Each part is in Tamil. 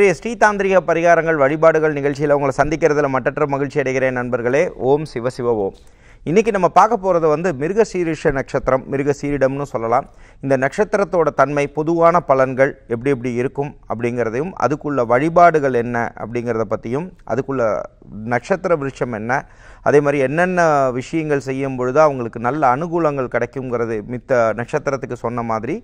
இன்றைய ஸ்ரீதாந்திரிக பரிகாரங்கள் வழிபாடுகள் நிகழ்ச்சியில் உங்களை சந்திக்கிறதுல மற்ற மகிழ்ச்சி அடைகிறேன் நண்பர்களே ஓம் சிவசிவ ஓம் இன்றைக்கி நம்ம பார்க்க போகிறது வந்து மிருகசீரிஷ நட்சத்திரம் மிருகசீரிடம்னு சொல்லலாம் இந்த நட்சத்திரத்தோட தன்மை பொதுவான பலன்கள் எப்படி எப்படி இருக்கும் அப்படிங்கிறதையும் அதுக்குள்ள வழிபாடுகள் என்ன அப்படிங்கிறத பற்றியும் அதுக்குள்ள நட்சத்திர விருட்சம் என்ன அதே மாதிரி என்னென்ன விஷயங்கள் செய்யும் பொழுது அவங்களுக்கு நல்ல அனுகூலங்கள் கிடைக்குங்கிறது மித்த நட்சத்திரத்துக்கு சொன்ன மாதிரி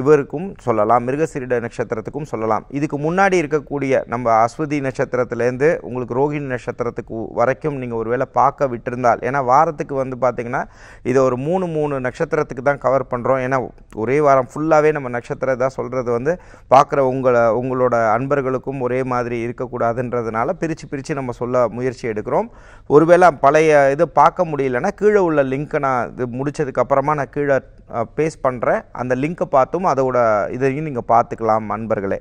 இவருக்கும் சொல்லலாம் மிருகசிறிட நட்சத்திரத்துக்கும் சொல்லலாம் இதுக்கு முன்னாடி இருக்கக்கூடிய நம்ம அஸ்வதி நட்சத்திரத்துலேருந்து உங்களுக்கு ரோஹிணி நட்சத்திரத்துக்கு வரைக்கும் நீங்கள் ஒரு வேளை பார்க்க விட்டிருந்தால் ஏன்னா வாரத்துக்கு வந்து பார்த்திங்கன்னா இதை ஒரு மூணு மூணு நட்சத்திரத்துக்கு தான் கவர் பண்ணுறோம் ஏன்னா ஒரே வாரம் ஃபுல்லாகவே நம்ம நட்சத்திரம் தான் சொல்கிறது வந்து பார்க்குற உங்களை உங்களோட அன்பர்களுக்கும் ஒரே மாதிரி இருக்கக்கூடாதுன்றதுனால பிரித்து பிரித்து நம்ம சொல்ல முயற்சி எடுக்கிறோம் ஒருவேளை பழைய இது பார்க்க முடியலன்னா கீழே உள்ள லிங்க்கை நான் இது அப்புறமா நான் கீழே பேஸ் பண்ணுறேன் அந்த லிங்க்கை பார்த்தும் அதோட இதையும் நீங்கள் பார்த்துக்கலாம் அன்பர்களே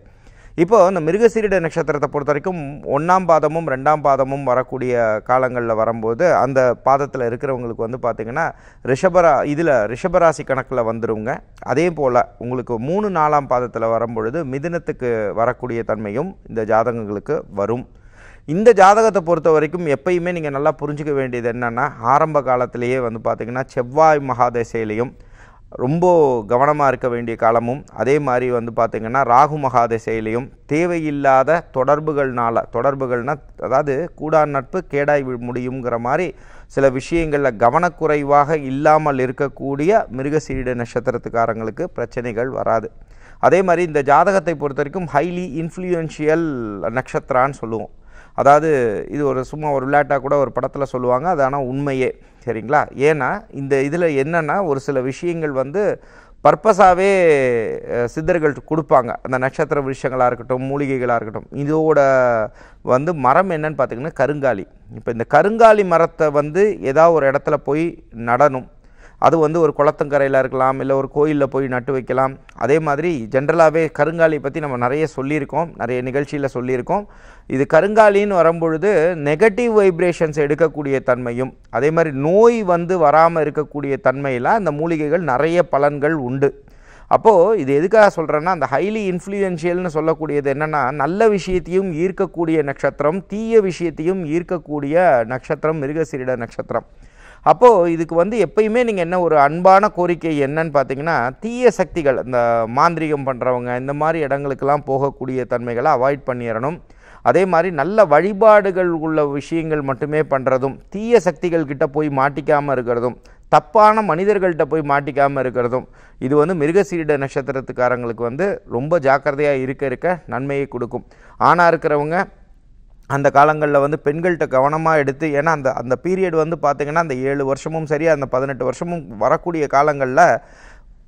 இப்போது இந்த மிருகசீரிட நட்சத்திரத்தை பொறுத்த வரைக்கும் ஒன்றாம் பாதமும் ரெண்டாம் பாதமும் வரக்கூடிய காலங்களில் வரும்போது அந்த பாதத்தில் இருக்கிறவங்களுக்கு வந்து பார்த்திங்கன்னா ரிஷபரா இதில் ரிஷபராசி கணக்கில் வந்துடுங்க அதே போல் உங்களுக்கு மூணு நாலாம் பாதத்தில் வரும்பொழுது மிதினத்துக்கு வரக்கூடிய தன்மையும் இந்த ஜாதகங்களுக்கு வரும் இந்த ஜாதகத்தை பொறுத்த வரைக்கும் எப்பயுமே நீங்கள் நல்லா புரிஞ்சிக்க வேண்டியது என்னென்னா ஆரம்ப காலத்திலேயே வந்து பார்த்திங்கன்னா செவ்வாய் மகாதசையிலையும் ரொம்ப கவனமாக இருக்க வேண்டிய காலமும் அதே மாதிரி வந்து பார்த்திங்கன்னா ராகு மகாதசையிலையும் தேவையில்லாத தொடர்புகள்னால் தொடர்புகள்னால் அதாவது கூடா நட்பு கேடாய் முடியுங்கிற மாதிரி சில விஷயங்களில் கவனக்குறைவாக இல்லாமல் இருக்கக்கூடிய மிருகசீடு நட்சத்திரத்துக்காரங்களுக்கு பிரச்சனைகள் வராது அதே மாதிரி இந்த ஜாதகத்தை பொறுத்த வரைக்கும் ஹைலி இன்ஃப்ளூயன்ஷியல் நட்சத்திரான்னு சொல்லுவோம் அதாவது இது ஒரு சும்மா ஒரு விளையாட்டாக கூட ஒரு படத்தில் சொல்லுவாங்க அது ஆனால் உண்மையே சரிங்களா ஏன்னா இந்த இதில் என்னென்னா ஒரு சில விஷயங்கள் வந்து பர்பஸாகவே சித்தர்கள் கொடுப்பாங்க அந்த நட்சத்திர விஷயங்களாக இருக்கட்டும் மூலிகைகளாக இருக்கட்டும் இதோட வந்து மரம் என்னன்னு பார்த்திங்கன்னா கருங்காலி இப்போ இந்த கருங்காலி மரத்தை வந்து ஏதாவது ஒரு இடத்துல போய் நடணும் அது வந்து ஒரு குளத்தங்கரையில் இருக்கலாம் இல்லை ஒரு கோயிலில் போய் நட்டு வைக்கலாம் அதே மாதிரி ஜென்ரலாகவே கருங்காலி பற்றி நம்ம நிறைய சொல்லியிருக்கோம் நிறைய நிகழ்ச்சியில் சொல்லியிருக்கோம் இது கருங்காலின்னு வரும்பொழுது நெகட்டிவ் வைப்ரேஷன்ஸ் எடுக்கக்கூடிய தன்மையும் அதே மாதிரி நோய் வந்து வராமல் இருக்கக்கூடிய தன்மையில் அந்த மூலிகைகள் நிறைய பலன்கள் உண்டு அப்போது இது எதுக்காக சொல்கிறேன்னா அந்த ஹைலி இன்ஃப்ளூயன்ஷியல்னு சொல்லக்கூடியது என்னென்னா நல்ல விஷயத்தையும் ஈர்க்கக்கூடிய நட்சத்திரம் தீய விஷயத்தையும் ஈர்க்கக்கூடிய நட்சத்திரம் மிருகசீரிட நட்சத்திரம் அப்போது இதுக்கு வந்து எப்பயுமே நீங்கள் என்ன ஒரு அன்பான கோரிக்கை என்னன்னு பார்த்தீங்கன்னா தீய சக்திகள் இந்த மாந்திரிகம் பண்ணுறவங்க இந்த மாதிரி இடங்களுக்கெல்லாம் போகக்கூடிய தன்மைகளை அவாய்ட் பண்ணிடணும் அதே மாதிரி நல்ல வழிபாடுகள் உள்ள விஷயங்கள் மட்டுமே பண்ணுறதும் தீய சக்திகள் கிட்ட போய் மாட்டிக்காமல் இருக்கிறதும் தப்பான மனிதர்கள்ட்ட போய் மாட்டிக்காமல் இருக்கிறதும் இது வந்து மிருகசீட நட்சத்திரத்துக்காரங்களுக்கு வந்து ரொம்ப ஜாக்கிரதையாக இருக்க இருக்க நன்மையை கொடுக்கும் ஆனால் இருக்கிறவங்க அந்த காலங்களில் வந்து பெண்கள்கிட்ட கவனமாக எடுத்து ஏன்னா அந்த அந்த பீரியட் வந்து பார்த்திங்கன்னா அந்த ஏழு வருஷமும் சரி அந்த பதினெட்டு வருஷமும் வரக்கூடிய காலங்களில்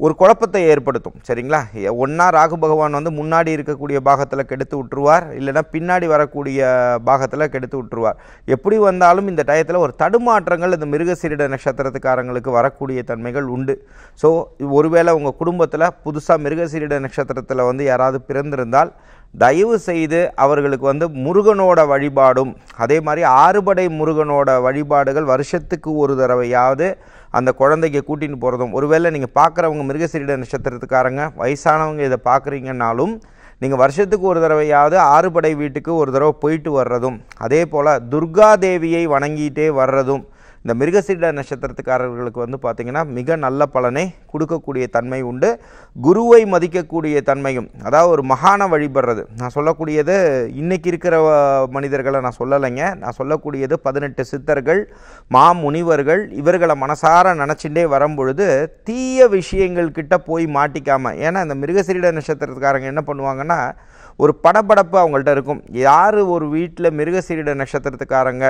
ஒரு குழப்பத்தை ஏற்படுத்தும் சரிங்களா ஒன்றா ராகு பகவான் வந்து முன்னாடி இருக்கக்கூடிய பாகத்தில் கெடுத்து விட்டுருவார் இல்லைனா பின்னாடி வரக்கூடிய பாகத்தில் கெடுத்து விட்டுருவார் எப்படி வந்தாலும் இந்த டயத்தில் ஒரு தடுமாற்றங்கள் இந்த மிருகசீரிட நட்சத்திரத்துக்காரங்களுக்கு வரக்கூடிய தன்மைகள் உண்டு ஸோ ஒருவேளை உங்கள் குடும்பத்தில் புதுசாக மிருகசீரிட நட்சத்திரத்தில் வந்து யாராவது பிறந்திருந்தால் தயவு செய்து அவர்களுக்கு வந்து முருகனோட வழிபாடும் அதே மாதிரி ஆறுபடை முருகனோட வழிபாடுகள் வருஷத்துக்கு ஒரு தடவையாவது அந்த குழந்தைக்கு கூட்டின்னு போகிறதும் ஒருவேளை நீங்கள் பார்க்குறவங்க மிருகசீரிட நட்சத்திரத்துக்காரங்க வயசானவங்க இதை பார்க்குறீங்கன்னாலும் நீங்கள் வருஷத்துக்கு ஒரு தடவையாவது ஆறுபடை வீட்டுக்கு ஒரு தடவை போயிட்டு வர்றதும் அதே போல் துர்கா தேவியை வணங்கிட்டே வர்றதும் இந்த மிருகசீட நட்சத்திரத்துக்காரர்களுக்கு வந்து பார்த்திங்கன்னா மிக நல்ல பலனை கொடுக்கக்கூடிய தன்மை உண்டு குருவை மதிக்கக்கூடிய தன்மையும் அதாவது ஒரு மகான வழிபடுறது நான் சொல்லக்கூடியது இன்றைக்கி இருக்கிற மனிதர்களை நான் சொல்லலைங்க நான் சொல்லக்கூடியது பதினெட்டு சித்தர்கள் மா முனிவர்கள் இவர்களை மனசார நினச்சிட்டே வரும்பொழுது தீய விஷயங்கள் கிட்ட போய் மாட்டிக்காமல் ஏன்னா இந்த மிருகசீட நட்சத்திரத்துக்காரங்க என்ன பண்ணுவாங்கன்னா ஒரு படபடப்பு அவங்கள்ட்ட இருக்கும் யார் ஒரு வீட்டில் மிருகசீரிட நட்சத்திரத்துக்காரங்க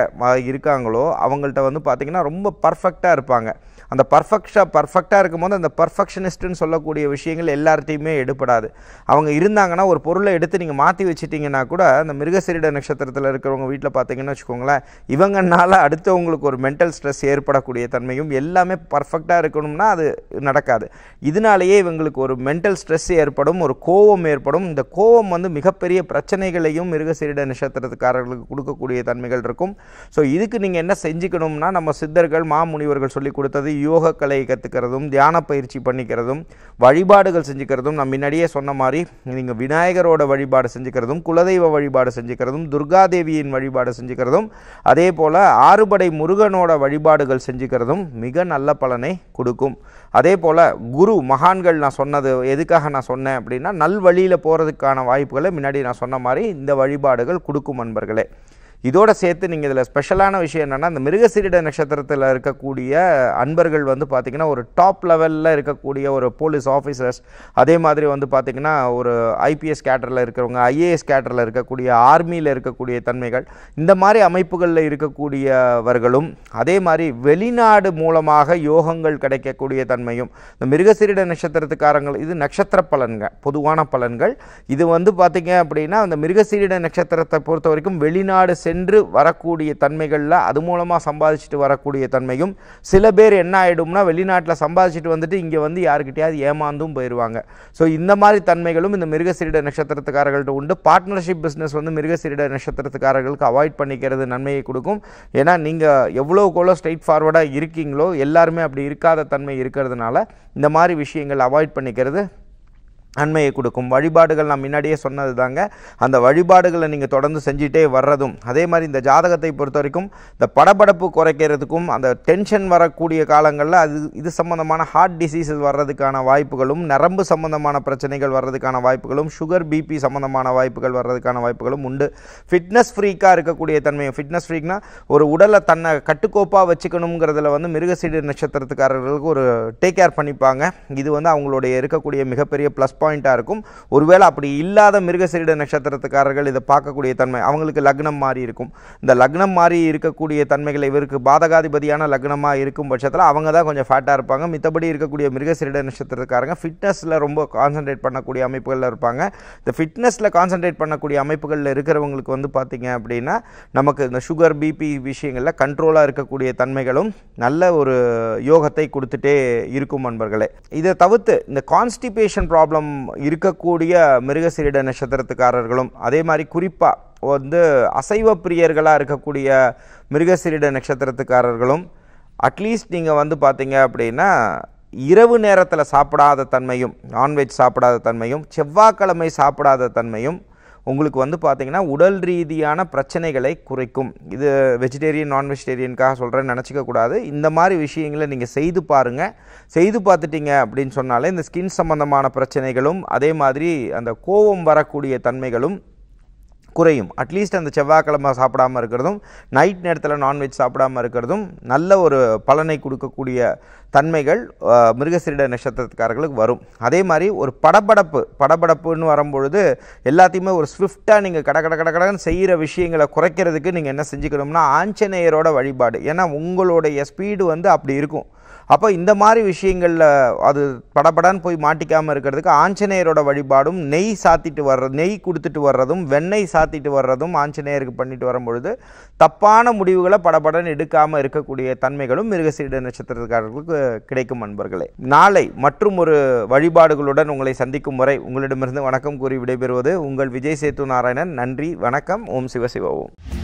இருக்காங்களோ அவங்கள்ட்ட வந்து பார்த்திங்கன்னா ரொம்ப பர்ஃபெக்டாக இருப்பாங்க அந்த பர்ஃபெக்ஷாக பர்ஃபெக்டாக இருக்கும்போது அந்த பர்ஃபெக்ஷனிஸ்ட்டுன்னு சொல்லக்கூடிய விஷயங்கள் எல்லார்ட்டையுமே எடுப்படாது அவங்க இருந்தாங்கன்னா ஒரு பொருளை எடுத்து நீங்கள் மாற்றி வச்சுட்டிங்கன்னா கூட அந்த மிருகசீரிட நட்சத்திரத்தில் இருக்கிறவங்க வீட்டில் பார்த்தீங்கன்னு வச்சுக்கோங்களேன் இவங்கனால அடுத்தவங்களுக்கு ஒரு மென்டல் ஸ்ட்ரெஸ் ஏற்படக்கூடிய தன்மையும் எல்லாமே பர்ஃபெக்டாக இருக்கணும்னா அது நடக்காது இதனாலேயே இவங்களுக்கு ஒரு மென்டல் ஸ்ட்ரெஸ் ஏற்படும் ஒரு கோவம் ஏற்படும் இந்த கோவம் வந்து மிகப்பெரிய பிரச்சனைகளையும் மிருகசீரிட நட்சத்திரத்துக்காரர்களுக்கு கொடுக்கக்கூடிய தன்மைகள் இருக்கும் ஸோ இதுக்கு நீங்கள் என்ன செஞ்சுக்கணும்னா நம்ம சித்தர்கள் மாமுனிவர்கள் சொல்லி கொடுத்தது யோகக்கலை கற்றுக்கிறதும் தியான பயிற்சி பண்ணிக்கிறதும் வழிபாடுகள் செஞ்சுக்கிறதும் நான் முன்னாடியே சொன்ன மாதிரி நீங்கள் விநாயகரோட வழிபாடு செஞ்சுக்கிறதும் குலதெய்வ வழிபாடு செஞ்சுக்கிறதும் துர்காதேவியின் வழிபாடு செஞ்சுக்கிறதும் அதே போல் ஆறுபடை முருகனோட வழிபாடுகள் செஞ்சுக்கிறதும் மிக நல்ல பலனை கொடுக்கும் அதே போல் குரு மகான்கள் நான் சொன்னது எதுக்காக நான் சொன்னேன் அப்படின்னா நல்வழியில் போகிறதுக்கான வாய்ப்புகளை முன்னாடி நான் சொன்ன மாதிரி இந்த வழிபாடுகள் கொடுக்கும் நண்பர்களே இதோடு சேர்த்து நீங்கள் இதில் ஸ்பெஷலான விஷயம் என்னென்னா அந்த மிருகசீரிட நட்சத்திரத்தில் இருக்கக்கூடிய அன்பர்கள் வந்து பார்த்திங்கன்னா ஒரு டாப் லெவலில் இருக்கக்கூடிய ஒரு போலீஸ் ஆஃபீஸர்ஸ் அதே மாதிரி வந்து பார்த்திங்கன்னா ஒரு ஐபிஎஸ் கேட்டரில் இருக்கிறவங்க ஐஏஎஸ் கேட்டரில் இருக்கக்கூடிய ஆர்மியில் இருக்கக்கூடிய தன்மைகள் இந்த மாதிரி அமைப்புகளில் இருக்கக்கூடியவர்களும் அதே மாதிரி வெளிநாடு மூலமாக யோகங்கள் கிடைக்கக்கூடிய தன்மையும் இந்த மிருகசீரிட நட்சத்திரத்துக்காரங்கள் இது நட்சத்திர பலன்கள் பொதுவான பலன்கள் இது வந்து பார்த்திங்க அப்படின்னா அந்த மிருகசீரிட நட்சத்திரத்தை பொறுத்த வரைக்கும் வெளிநாடு செ சென்று வரக்கூடிய தன்மைகளில் அது மூலமாக சம்பாதிச்சுட்டு வரக்கூடிய தன்மையும் சில பேர் என்ன ஆகிடும்னா வெளிநாட்டில் சம்பாதிச்சுட்டு வந்துட்டு இங்கே வந்து யாருக்கிட்டையாவது ஏமாந்தும் போயிடுவாங்க ஸோ இந்த மாதிரி தன்மைகளும் இந்த மிருகசீரிட நட்சத்திரத்துக்காரர்கள்ட்ட உண்டு பார்ட்னர்ஷிப் பிஸ்னஸ் வந்து மிருகசீரிட நட்சத்திரத்துக்காரர்களுக்கு அவாய்ட் பண்ணிக்கிறது நன்மையை கொடுக்கும் ஏன்னா நீங்கள் எவ்வளோக்கெவ்வளோ ஸ்ட்ரெயிட் ஃபார்வர்டாக இருக்கீங்களோ எல்லாருமே அப்படி இருக்காத தன்மை இருக்கிறதுனால இந்த மாதிரி விஷயங்கள் அவாய்ட் பண்ணிக்கிறது அண்மையை கொடுக்கும் வழிபாடுகள் நான் முன்னாடியே சொன்னது தாங்க அந்த வழிபாடுகளை நீங்கள் தொடர்ந்து செஞ்சிட்டே வர்றதும் அதே மாதிரி இந்த ஜாதகத்தை பொறுத்த வரைக்கும் இந்த படபடப்பு குறைக்கிறதுக்கும் அந்த டென்ஷன் வரக்கூடிய காலங்களில் அது இது சம்மந்தமான ஹார்ட் டிசீசஸ் வர்றதுக்கான வாய்ப்புகளும் நரம்பு சம்மந்தமான பிரச்சனைகள் வர்றதுக்கான வாய்ப்புகளும் சுகர் பிபி சம்மந்தமான வாய்ப்புகள் வர்றதுக்கான வாய்ப்புகளும் உண்டு ஃபிட்னஸ் ஃப்ரீக்காக இருக்கக்கூடிய தன்மை ஃபிட்னஸ் ஃப்ரீக்னா ஒரு உடலை தன்னை கட்டுக்கோப்பாக வச்சுக்கணுங்கிறதுல வந்து மிருகசீடு நட்சத்திரத்துக்காரர்களுக்கு ஒரு டேக் கேர் பண்ணிப்பாங்க இது வந்து அவங்களுடைய இருக்கக்கூடிய மிகப்பெரிய ப்ளஸ் பாயிண்ட்டாக இருக்கும் ஒருவேளை அப்படி இல்லாத மிருகசீரிட நட்சத்திரத்துக்காரர்கள் இதை பார்க்கக்கூடிய தன்மை அவங்களுக்கு லக்னம் மாறி இருக்கும் இந்த லக்னம் மாறி இருக்கக்கூடிய தன்மைகள் இவருக்கு பாதகாதிபதியான லக்னமாக இருக்கும் பட்சத்தில் அவங்க தான் கொஞ்சம் ஃபேட்டாக இருப்பாங்க மித்தபடி இருக்கக்கூடிய மிருகசீரிட நட்சத்திரத்துக்காரங்க ஃபிட்னஸில் ரொம்ப கான்சன்ட்ரேட் பண்ணக்கூடிய அமைப்புகளில் இருப்பாங்க இந்த ஃபிட்னஸில் கான்சன்ட்ரேட் பண்ணக்கூடிய அமைப்புகளில் இருக்கிறவங்களுக்கு வந்து பார்த்திங்க அப்படின்னா நமக்கு இந்த சுகர் பிபி விஷயங்களில் கண்ட்ரோலாக இருக்கக்கூடிய தன்மைகளும் நல்ல ஒரு யோகத்தை கொடுத்துட்டே இருக்கும் நண்பர்களே இதை தவிர்த்து இந்த கான்ஸ்டிபேஷன் ப்ராப்ளம் இருக்கக்கூடிய மிருகசீரிட நட்சத்திரத்துக்காரர்களும் அதே மாதிரி குறிப்பாக வந்து அசைவ பிரியர்களாக இருக்கக்கூடிய மிருகசீரிட நட்சத்திரத்துக்காரர்களும் அட்லீஸ்ட் நீங்கள் வந்து பார்த்தீங்க அப்படின்னா இரவு நேரத்தில் சாப்பிடாத தன்மையும் நான்வெஜ் சாப்பிடாத தன்மையும் செவ்வாய்க்கிழமை சாப்பிடாத தன்மையும் உங்களுக்கு வந்து பார்த்தீங்கன்னா உடல் ரீதியான பிரச்சனைகளை குறைக்கும் இது வெஜிடேரியன் நான் வெஜிடேரியனுக்காக சொல்கிறேன்னு நினச்சிக்கக்கூடாது இந்த மாதிரி விஷயங்களை நீங்கள் செய்து பாருங்கள் செய்து பார்த்துட்டிங்க அப்படின்னு சொன்னாலே இந்த ஸ்கின் சம்மந்தமான பிரச்சனைகளும் அதே மாதிரி அந்த கோபம் வரக்கூடிய தன்மைகளும் குறையும் அட்லீஸ்ட் அந்த செவ்வாய்க்கிழமை சாப்பிடாமல் இருக்கிறதும் நைட் நேரத்தில் நான்வெஜ் சாப்பிடாமல் இருக்கிறதும் நல்ல ஒரு பலனை கொடுக்கக்கூடிய தன்மைகள் மிருகசீரிட நட்சத்திரத்துக்காரர்களுக்கு வரும் அதே மாதிரி ஒரு படபடப்பு படபடப்புன்னு வரும்பொழுது எல்லாத்தையுமே ஒரு ஸ்விஃப்டாக நீங்கள் கட கட கட கடன் செய்கிற விஷயங்களை குறைக்கிறதுக்கு நீங்கள் என்ன செஞ்சுக்கணும்னா ஆஞ்சநேயரோட வழிபாடு ஏன்னா உங்களுடைய ஸ்பீடு வந்து அப்படி இருக்கும் அப்போ இந்த மாதிரி விஷயங்களில் அது படப்படான்னு போய் மாட்டிக்காமல் இருக்கிறதுக்கு ஆஞ்சநேயரோட வழிபாடும் நெய் சாத்திட்டு வர்ற நெய் கொடுத்துட்டு வர்றதும் வெண்ணெய் சாத்திட்டு வர்றதும் ஆஞ்சநேயருக்கு பண்ணிட்டு வரும்பொழுது தப்பான முடிவுகளை படப்படன் எடுக்காமல் இருக்கக்கூடிய தன்மைகளும் மிருகசீட நட்சத்திரக்காரர்களுக்கு கிடைக்கும் அன்பர்களே நாளை மற்றும் ஒரு வழிபாடுகளுடன் உங்களை சந்திக்கும் முறை உங்களிடமிருந்து வணக்கம் கூறி விடைபெறுவது உங்கள் விஜய் சேத்து நாராயணன் நன்றி வணக்கம் ஓம் சிவசிவோம்